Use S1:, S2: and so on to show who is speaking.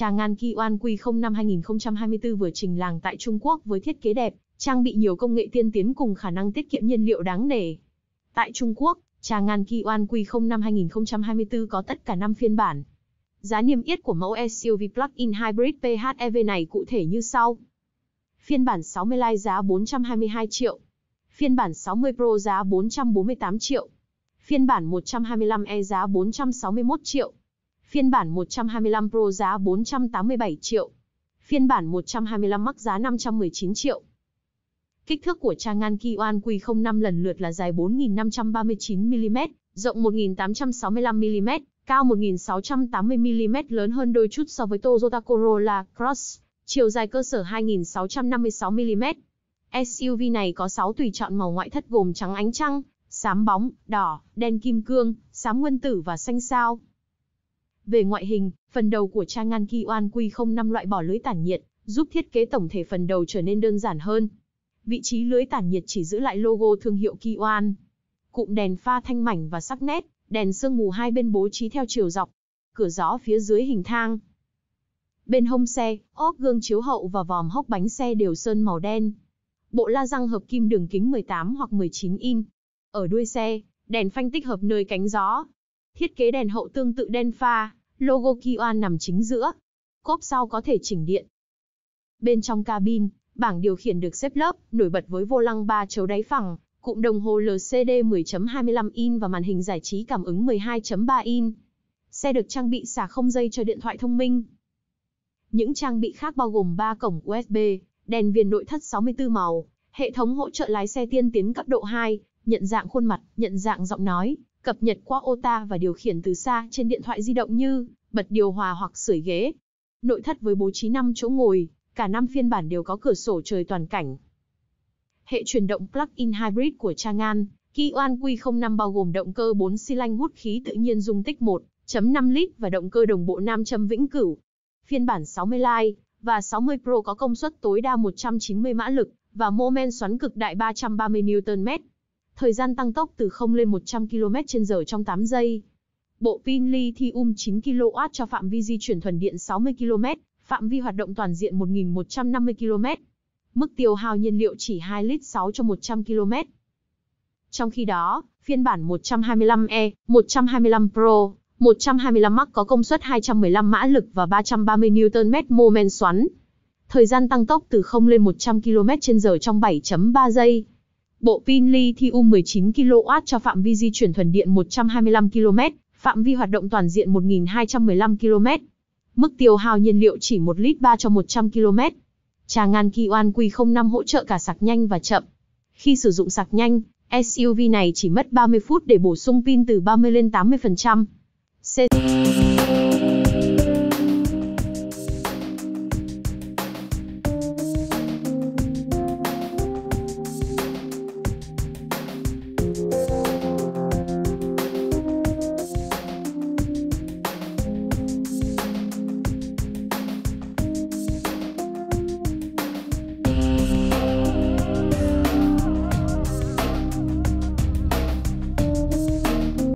S1: Trà ngàn kỳ oan quy 05 2024 vừa trình làng tại Trung Quốc với thiết kế đẹp, trang bị nhiều công nghệ tiên tiến cùng khả năng tiết kiệm nhiên liệu đáng nể. Tại Trung Quốc, trà ngàn kỳ oan quy 05 2024 có tất cả 5 phiên bản. Giá niêm yết của mẫu SUV plug-in hybrid PHEV này cụ thể như sau. Phiên bản 60 Li giá 422 triệu. Phiên bản 60 Pro giá 448 triệu. Phiên bản 125e giá 461 triệu Phiên bản 125 Pro giá 487 triệu. Phiên bản 125 Max giá 519 triệu. Kích thước của trang ngan Kiwan Q05 lần lượt là dài 4.539mm, rộng 1.865mm, cao 1.680mm lớn hơn đôi chút so với Toyota Corolla Cross, chiều dài cơ sở 2.656mm. SUV này có 6 tùy chọn màu ngoại thất gồm trắng ánh trăng, xám bóng, đỏ, đen kim cương, xám nguyên tử và xanh sao. Về ngoại hình, phần đầu của Changan Kiwan Q05 loại bỏ lưới tản nhiệt, giúp thiết kế tổng thể phần đầu trở nên đơn giản hơn. Vị trí lưới tản nhiệt chỉ giữ lại logo thương hiệu Kiwan. Cụm đèn pha thanh mảnh và sắc nét, đèn sương mù hai bên bố trí theo chiều dọc. Cửa gió phía dưới hình thang. Bên hông xe, ốp gương chiếu hậu và vòm hốc bánh xe đều sơn màu đen. Bộ la răng hợp kim đường kính 18 hoặc 19 in. Ở đuôi xe, đèn phanh tích hợp nơi cánh gió. Thiết kế đèn hậu tương tự đen pha, Logo Kioan nằm chính giữa. Cốp sau có thể chỉnh điện. Bên trong cabin, bảng điều khiển được xếp lớp, nổi bật với vô lăng 3 chấu đáy phẳng, cụm đồng hồ LCD 10.25 in và màn hình giải trí cảm ứng 12.3 in. Xe được trang bị xả không dây cho điện thoại thông minh. Những trang bị khác bao gồm 3 cổng USB, đèn viền nội thất 64 màu, hệ thống hỗ trợ lái xe tiên tiến cấp độ 2, nhận dạng khuôn mặt, nhận dạng giọng nói, cập nhật qua OTA và điều khiển từ xa trên điện thoại di động như bật điều hòa hoặc sưởi ghế. Nội thất với bố trí 5 chỗ ngồi, cả 5 phiên bản đều có cửa sổ trời toàn cảnh. Hệ chuyển động plug-in hybrid của Changan, Kiwan Q05 bao gồm động cơ 4 xi lanh hút khí tự nhiên dung tích 1.5 lít và động cơ đồng bộ nam châm vĩnh cửu. Phiên bản 60 lai và 60 Pro có công suất tối đa 190 mã lực và mô men xoắn cực đại 330 Nm. Thời gian tăng tốc từ 0 lên 100 km h trong 8 giây. Bộ pin lithium 9 kW cho phạm vi di chuyển thuần điện 60 km, phạm vi hoạt động toàn diện 1.150 km. Mức tiêu hao nhiên liệu chỉ 2 lít 6 cho 100 km. Trong khi đó, phiên bản 125E, 125 Pro, 125 Max có công suất 215 mã lực và 330 Nm mô men xoắn. Thời gian tăng tốc từ 0 lên 100 km/h trong 7.3 giây bộ pin lithium 19 kW cho phạm vi di chuyển thuần điện 125 km, phạm vi hoạt động toàn diện 1215 km. Mức tiêu hao nhiên liệu chỉ 1 lít 3 cho 100 km. Trà ngàn kỳ oan Q05 hỗ trợ cả sạc nhanh và chậm. Khi sử dụng sạc nhanh, SUV này chỉ mất 30 phút để bổ sung pin từ 30 lên 80%. C